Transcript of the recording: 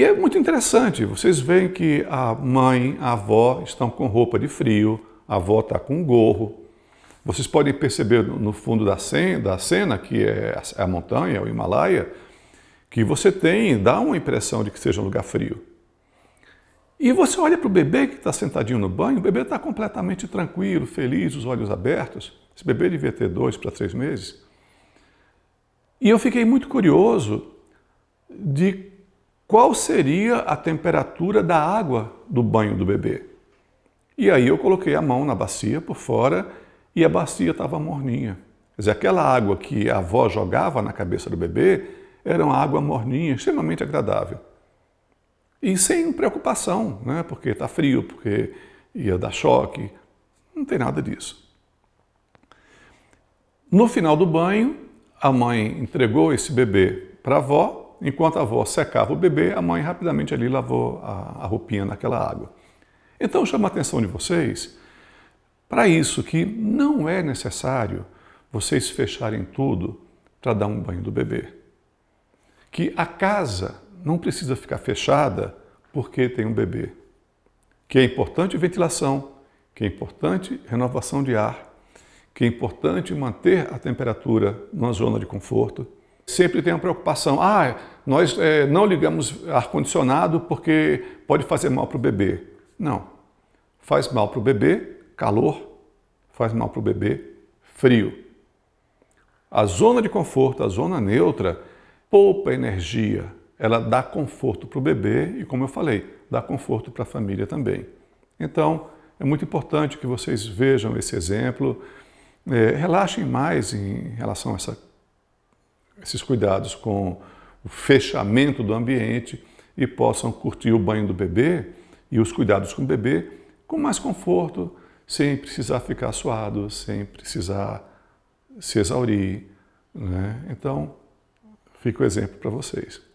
E é muito interessante, vocês veem que a mãe, a avó estão com roupa de frio, a avó está com gorro. Vocês podem perceber no fundo da cena, da cena, que é a é montanha, é o Himalaia, que você tem, dá uma impressão de que seja um lugar frio. E você olha para o bebê que está sentadinho no banho, o bebê está completamente tranquilo, feliz, os olhos abertos. Esse bebê devia ter dois para três meses. E eu fiquei muito curioso de qual seria a temperatura da água do banho do bebê. E aí eu coloquei a mão na bacia por fora e a bacia estava morninha. Quer dizer, aquela água que a avó jogava na cabeça do bebê era uma água morninha, extremamente agradável. E sem preocupação, né? porque está frio, porque ia dar choque. Não tem nada disso. No final do banho, a mãe entregou esse bebê para a avó enquanto a avó secava o bebê, a mãe rapidamente ali lavou a, a roupinha naquela água. Então, chama a atenção de vocês para isso, que não é necessário vocês fecharem tudo para dar um banho do bebê. Que a casa não precisa ficar fechada porque tem um bebê. Que é importante ventilação, que é importante renovação de ar, que é importante manter a temperatura numa zona de conforto sempre tem uma preocupação. Ah, nós é, não ligamos ar-condicionado porque pode fazer mal para o bebê. Não. Faz mal para o bebê, calor. Faz mal para o bebê, frio. A zona de conforto, a zona neutra, poupa energia. Ela dá conforto para o bebê e, como eu falei, dá conforto para a família também. Então, é muito importante que vocês vejam esse exemplo. É, relaxem mais em relação a essa esses cuidados com o fechamento do ambiente e possam curtir o banho do bebê e os cuidados com o bebê com mais conforto, sem precisar ficar suado, sem precisar se exaurir. Né? Então, fica o exemplo para vocês.